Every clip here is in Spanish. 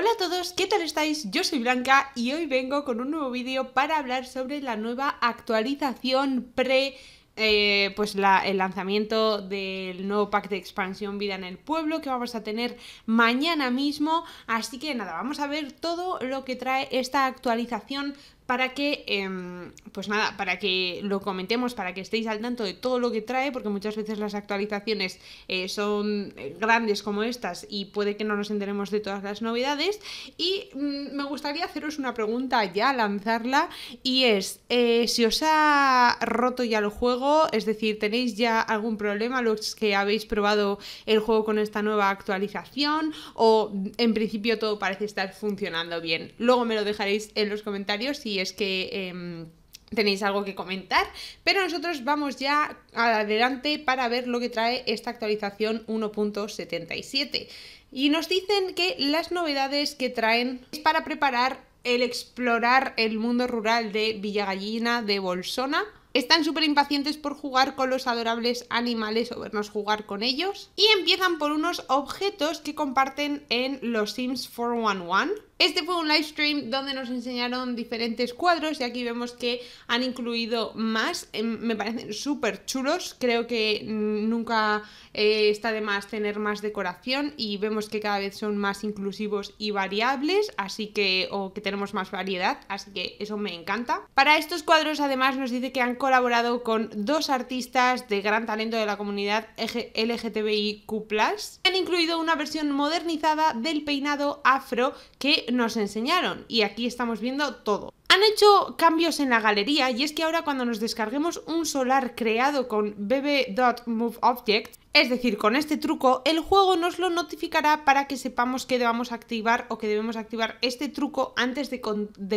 Hola a todos, ¿qué tal estáis? Yo soy Blanca y hoy vengo con un nuevo vídeo para hablar sobre la nueva actualización pre... Eh, pues el lanzamiento del nuevo pack de expansión Vida en el Pueblo que vamos a tener mañana mismo. Así que nada, vamos a ver todo lo que trae esta actualización para que, em, pues nada, para que lo comentemos, para que estéis al tanto de todo lo que trae, porque muchas veces las actualizaciones eh, son eh, grandes como estas y puede que no nos enteremos de todas las novedades. Y mm, me gustaría haceros una pregunta ya, lanzarla, y es, eh, si os ha roto ya el juego, es decir, ¿tenéis ya algún problema los que habéis probado el juego con esta nueva actualización? ¿O en principio todo parece estar funcionando bien? Luego me lo dejaréis en los comentarios y es que... Em, tenéis algo que comentar, pero nosotros vamos ya adelante para ver lo que trae esta actualización 1.77. Y nos dicen que las novedades que traen es para preparar el explorar el mundo rural de Villagallina de Bolsona. Están súper impacientes por jugar con los adorables animales o vernos jugar con ellos. Y empiezan por unos objetos que comparten en los Sims 411 este fue un live stream donde nos enseñaron diferentes cuadros y aquí vemos que han incluido más. Em, me parecen súper chulos. Creo que mm, nunca eh, está de más tener más decoración y vemos que cada vez son más inclusivos y variables, así que o que tenemos más variedad, así que eso me encanta. Para estos cuadros además nos dice que han colaborado con dos artistas de gran talento de la comunidad LGTBIQ+. Han incluido una versión modernizada del peinado afro que nos enseñaron y aquí estamos viendo todo. Han hecho cambios en la galería y es que ahora cuando nos descarguemos un solar creado con bb.moveObject es decir, con este truco el juego nos lo notificará para que sepamos que debamos activar o que debemos activar este truco antes de,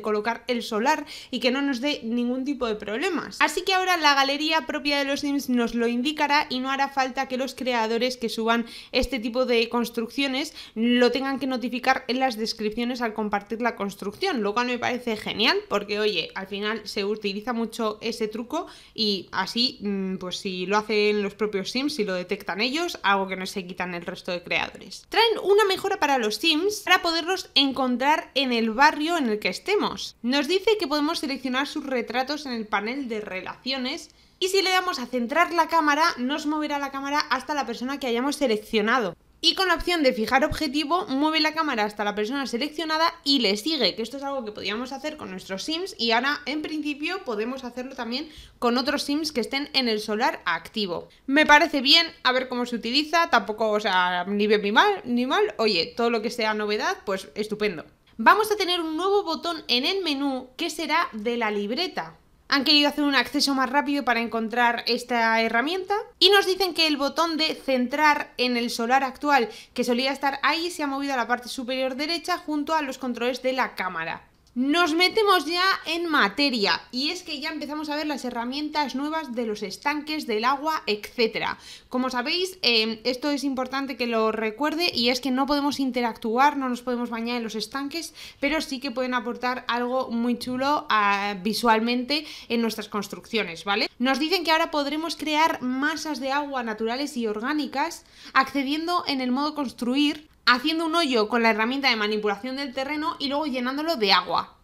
colocar el solar y que no nos dé ningún tipo de problemas. Así que ahora la galería propia de los Sims nos lo indicará y no hará falta que los creadores que suban este tipo de construcciones lo tengan que notificar en las descripciones al compartir la construcción, lo cual me parece genial porque oye, al final se utiliza mucho ese truco y así mm, pues si lo hacen los propios Sims, y lo detectan ellos, algo que no se quitan el resto de creadores. Traen una mejora para los Sims para poderlos encontrar en el barrio en el que estemos. Nos dice que podemos seleccionar sus retratos en el panel de relaciones y si le damos a centrar la cámara, nos moverá la cámara hasta la persona que hayamos seleccionado. Y con la opción de fijar objetivo, mueve la cámara hasta la persona seleccionada y le sigue, que esto es algo que podíamos hacer con nuestros Sims y ahora en principio podemos hacerlo también con otros Sims que estén en el solar activo. Me parece bien, a ver cómo se utiliza, tampoco, o sea, ni bien ni mal, ni mal, oye, todo lo que sea novedad, pues estupendo. Vamos a tener un nuevo botón en el menú que será de la libreta han querido hacer un acceso más rápido para encontrar esta herramienta. Y nos dicen que el botón de centrar en el solar actual, que solía estar ahí, se ha movido a la parte superior derecha junto a los controles de la cámara. Nos metemos ya en materia y es que ya empezamos a ver las herramientas nuevas de los estanques, del agua, etc. Como sabéis, eh, esto es importante que lo recuerde y es que no podemos interactuar, no nos podemos bañar en los estanques, pero sí que pueden aportar algo muy chulo ah, visualmente en nuestras construcciones, ¿vale? Nos dicen que ahora podremos crear masas de agua naturales y orgánicas accediendo en el modo construir haciendo un hoyo con la herramienta de manipulación del terreno y luego llenándolo de agua.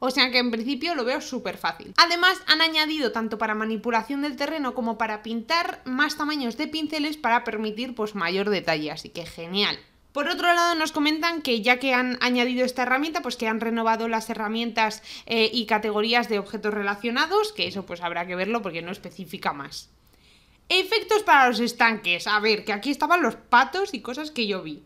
O sea que en principio lo veo súper fácil. Además han añadido tanto para manipulación del terreno como para pintar más tamaños de pinceles para permitir pues mayor detalle, así que genial. Por otro lado, nos comentan que ya que han añadido esta herramienta, pues que han renovado las herramientas eh, y categorías de objetos relacionados, que eso pues habrá que verlo porque no especifica más. Efectos para los estanques. A ver, que aquí estaban los patos y cosas que yo vi.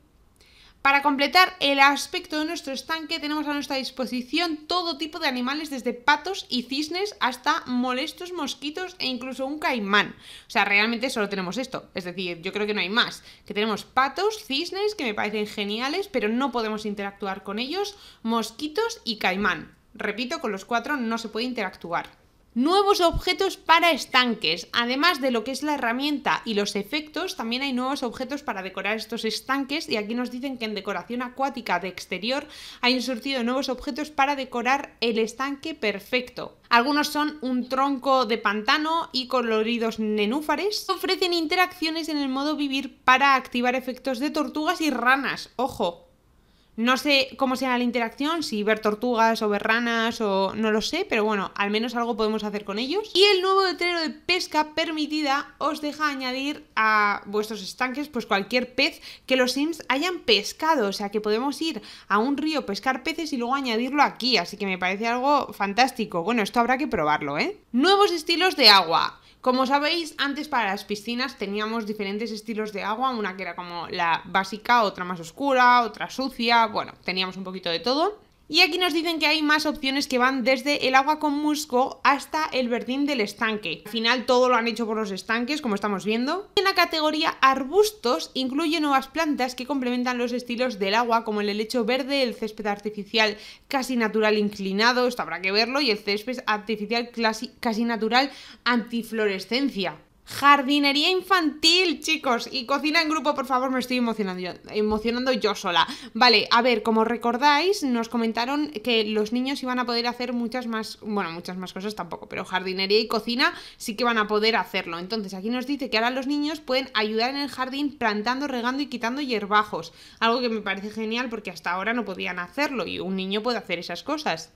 Para completar el aspecto de nuestro estanque tenemos a nuestra disposición todo tipo de animales, desde patos y cisnes hasta molestos mosquitos e incluso un caimán. O sea, realmente solo tenemos esto, es decir, yo creo que no hay más. Que tenemos patos, cisnes, que me parecen geniales, pero no podemos interactuar con ellos, mosquitos y caimán. Repito, con los cuatro no se puede interactuar. Nuevos objetos para estanques. Además de lo que es la herramienta y los efectos, también hay nuevos objetos para decorar estos estanques. Y aquí nos dicen que en decoración acuática de exterior hay un surtido de nuevos objetos para decorar el estanque perfecto. Algunos son un tronco de pantano y coloridos nenúfares. Ofrecen interacciones en el modo vivir para activar efectos de tortugas y ranas. ¡Ojo! No sé cómo será la interacción, si ver tortugas o ver ranas o no lo sé, pero bueno, al menos algo podemos hacer con ellos. Y el nuevo letrero de pesca permitida os deja añadir a vuestros estanques pues cualquier pez que los sims hayan pescado, o sea que podemos ir a un río, pescar peces y luego añadirlo aquí, así que me parece algo fantástico. Bueno, esto habrá que probarlo, ¿eh? Nuevos estilos de agua. Como sabéis, antes para las piscinas teníamos diferentes estilos de agua, una que era como la básica, otra más oscura, otra sucia, bueno, teníamos un poquito de todo. Y aquí nos dicen que hay más opciones que van desde el agua con musgo hasta el verdín del estanque. Al final todo lo han hecho por los estanques, como estamos viendo. En la categoría arbustos incluye nuevas plantas que complementan los estilos del agua, como el helecho verde, el césped artificial casi natural inclinado, esto habrá que verlo, y el césped artificial casi natural antiflorescencia. Jardinería infantil, chicos. Y cocina en grupo, por favor, me estoy emocionando yo, emocionando yo sola. Vale, a ver, como recordáis, nos comentaron que los niños iban a poder hacer muchas más, bueno, muchas más cosas tampoco, pero jardinería y cocina sí que van a poder hacerlo. Entonces, aquí nos dice que ahora los niños pueden ayudar en el jardín plantando, regando y quitando hierbajos. Algo que me parece genial porque hasta ahora no podían hacerlo y un niño puede hacer esas cosas.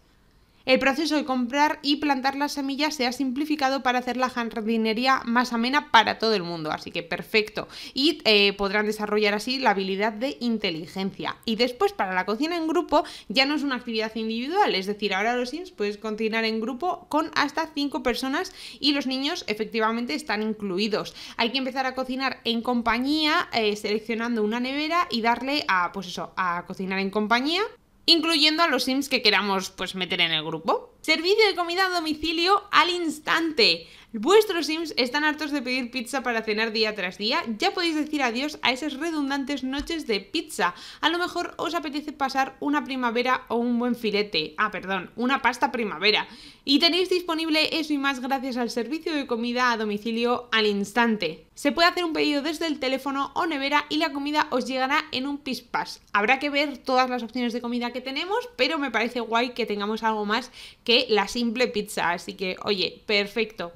El proceso de comprar y plantar las semillas se ha simplificado para hacer la jardinería más amena para todo el mundo, así que perfecto. Y eh, podrán desarrollar así la habilidad de inteligencia. Y después para la cocina en grupo ya no es una actividad individual, es decir, ahora los Sims puedes cocinar en grupo con hasta 5 personas y los niños efectivamente están incluidos. Hay que empezar a cocinar en compañía, eh, seleccionando una nevera y darle a, pues eso, a cocinar en compañía incluyendo a los Sims que queramos pues meter en el grupo. Servicio de comida a domicilio al instante. Vuestros Sims están hartos de pedir pizza para cenar día tras día. Ya podéis decir adiós a esas redundantes noches de pizza. A lo mejor os apetece pasar una primavera o un buen filete. Ah, perdón, una pasta primavera. Y tenéis disponible eso y más gracias al servicio de comida a domicilio al instante. Se puede hacer un pedido desde el teléfono o nevera y la comida os llegará en un pispas. Habrá que ver todas las opciones de comida que tenemos, pero me parece guay que tengamos algo más que la simple pizza. Así que, oye, perfecto.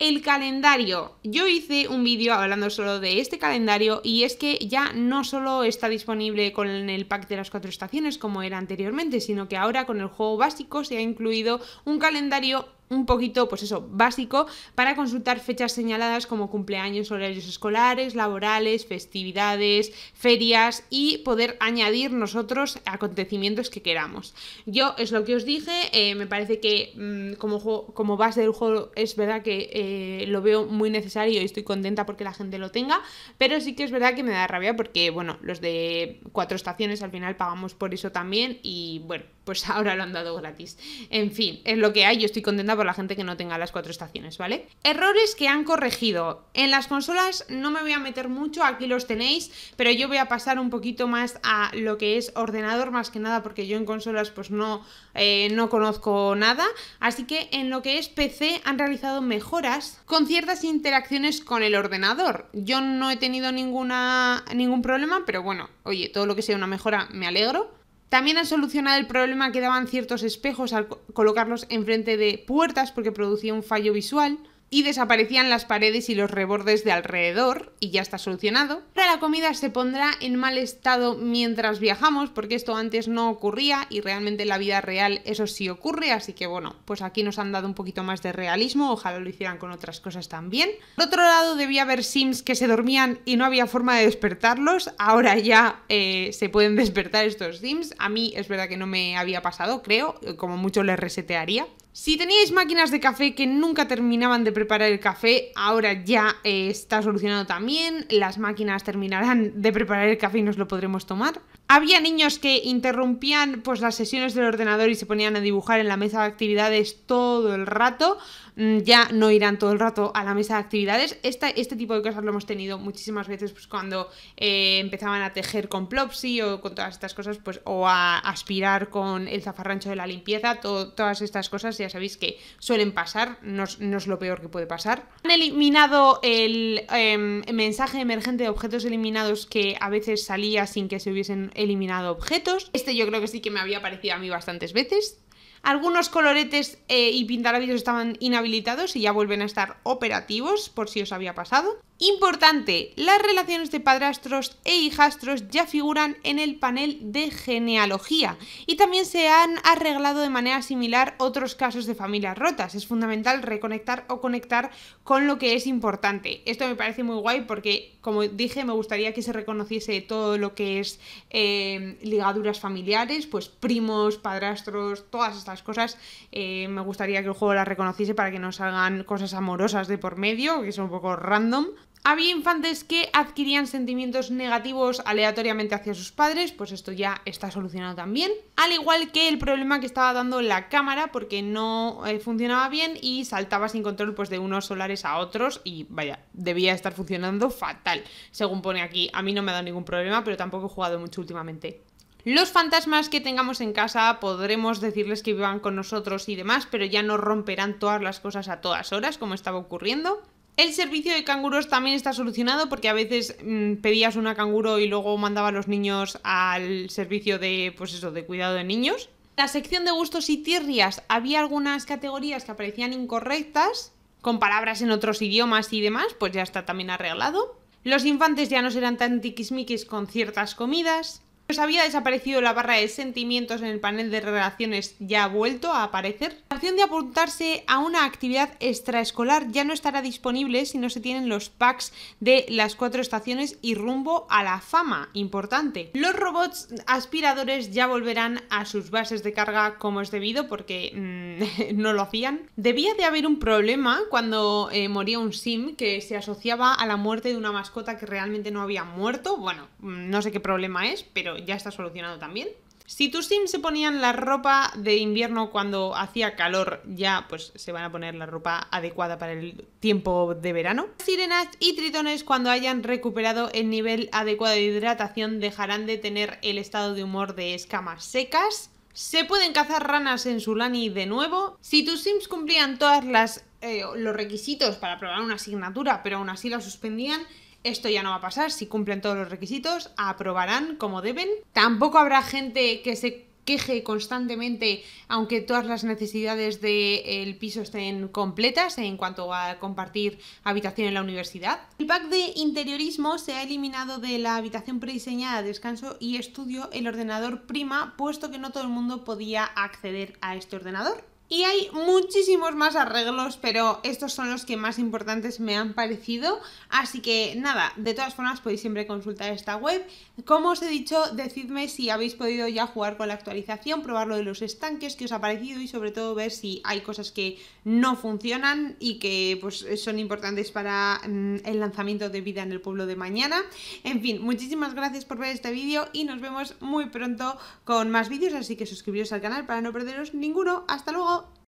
El calendario. Yo hice un vídeo hablando solo de este calendario y es que ya no solo está disponible con el pack de las cuatro estaciones como era anteriormente, sino que ahora con el juego básico se ha incluido un calendario un poquito, pues eso, básico para consultar fechas señaladas como cumpleaños, horarios escolares, laborales, festividades, ferias y poder añadir nosotros acontecimientos que queramos. Yo es lo que os dije, eh, me parece que mm, como, como base del juego es verdad que eh, lo veo muy necesario y estoy contenta porque la gente lo tenga, pero sí que es verdad que me da rabia porque, bueno, los de cuatro estaciones al final pagamos por eso también y bueno, pues ahora lo han dado gratis. En fin, es lo que hay, yo estoy contenta por la gente que no tenga las cuatro estaciones, ¿vale? Errores que han corregido. En las consolas no me voy a meter mucho, aquí los tenéis, pero yo voy a pasar un poquito más a lo que es ordenador, más que nada porque yo en consolas pues no, eh, no conozco nada, así que en lo que es PC han realizado mejoras con ciertas interacciones con el ordenador. Yo no he tenido ninguna, ningún problema, pero bueno, oye, todo lo que sea una mejora me alegro. También han solucionado el problema que daban ciertos espejos al colocarlos enfrente de puertas porque producía un fallo visual y desaparecían las paredes y los rebordes de alrededor y ya está solucionado. Ahora la comida se pondrá en mal estado mientras viajamos porque esto antes no ocurría y realmente en la vida real eso sí ocurre, así que bueno, pues aquí nos han dado un poquito más de realismo, ojalá lo hicieran con otras cosas también. Por otro lado debía haber sims que se dormían y no había forma de despertarlos, ahora ya eh, se pueden despertar estos sims, a mí es verdad que no me había pasado creo, como mucho les resetearía. Si teníais máquinas de café que nunca terminaban de preparar el café, ahora ya eh, está solucionado también. Las máquinas terminarán de preparar el café y nos lo podremos tomar. Había niños que interrumpían pues, las sesiones del ordenador y se ponían a dibujar en la mesa de actividades todo el rato. Mm, ya no irán todo el rato a la mesa de actividades. este tipo de cosas lo hemos tenido muchísimas veces pues, cuando eh, empezaban a tejer con Plopsy o con todas estas cosas, pues, o a aspirar con el zafarrancho de la limpieza. todas estas cosas ya sabéis que suelen pasar, no, es lo peor que puede pasar. Han eliminado el em, mensaje emergente de objetos eliminados que a veces salía sin que se hubiesen eliminado objetos. Este yo creo que sí que me había parecido a mí bastantes veces. Algunos coloretes eh, y pintalabios estaban inhabilitados y ya vuelven a estar operativos, por si os había pasado. Importante, las relaciones de padrastros e hijastros ya figuran en el panel de genealogía y también se han arreglado de manera similar otros casos de familias rotas. Es fundamental reconectar o conectar con lo que es importante. Esto me parece muy guay porque, como dije, me gustaría que se reconociese todo lo que es eh, ligaduras familiares, pues primos, padrastros, todas estas cosas. Eh, me gustaría que el juego las reconociese para que no salgan cosas amorosas de por medio, que son un poco random. Había infantes que adquirían sentimientos negativos aleatoriamente hacia sus padres, pues esto ya está solucionado también. Al igual que el problema que estaba dando la cámara porque no eh, funcionaba bien y saltaba sin control pues de unos solares a otros y vaya, debía estar funcionando fatal, según pone aquí. A mí no me ha dado ningún problema, pero tampoco he jugado mucho últimamente. Los fantasmas que tengamos en casa podremos decirles que vivan con nosotros y demás, pero ya no romperán todas las cosas a todas horas como estaba ocurriendo. El servicio de canguros también está solucionado porque a veces mm, pedías una canguro y luego mandaba a los niños al servicio de, pues eso, de cuidado de niños. La sección de gustos y tirrias había algunas categorías que aparecían incorrectas, con palabras en otros idiomas y demás, pues ya está también arreglado. Los infantes ya no serán tan tiquismiquis con ciertas comidas. Pues había desaparecido la barra de sentimientos en el panel de relaciones, ya ha vuelto a aparecer. La opción de apuntarse a una actividad extraescolar ya no estará disponible si no se tienen los packs de las cuatro estaciones y rumbo a la fama, importante. Los robots aspiradores ya volverán a sus bases de carga como es debido porque mm, no lo hacían. Debía de haber un problema cuando eh, moría un sim que se asociaba a la muerte de una mascota que realmente no había muerto. Bueno, mm, no sé qué problema es, pero ya está solucionado también. Si tus sims se ponían la ropa de invierno cuando hacía calor, ya pues se van a poner la ropa adecuada para el tiempo de verano. Sirenas y tritones cuando hayan recuperado el nivel adecuado de hidratación dejarán de tener el estado de humor de escamas secas. Se pueden cazar ranas en Sulani de nuevo. Si tus sims cumplían todas las eh, los requisitos para aprobar una asignatura, pero aún así la suspendían, esto ya no va a pasar, si cumplen todos los requisitos, aprobarán como deben. Tampoco habrá gente que se queje constantemente, aunque todas las necesidades del piso estén completas en cuanto a compartir habitación en la universidad. El pack de interiorismo se ha eliminado de la habitación prediseñada descanso y estudio el ordenador prima, puesto que no todo el mundo podía acceder a este ordenador. Y hay muchísimos más arreglos, pero estos son los que más importantes me han parecido. Así que nada, de todas formas podéis siempre consultar esta web. Como os he dicho, decidme si habéis podido ya jugar con la actualización, Probarlo lo de los estanques que os ha parecido y sobre todo ver si hay cosas que no funcionan y que pues, son importantes para mm, el lanzamiento de vida en el pueblo de mañana. En fin, muchísimas gracias por ver este vídeo y nos vemos muy pronto con más vídeos, así que suscribiros al canal para no perderos ninguno. ¡Hasta luego!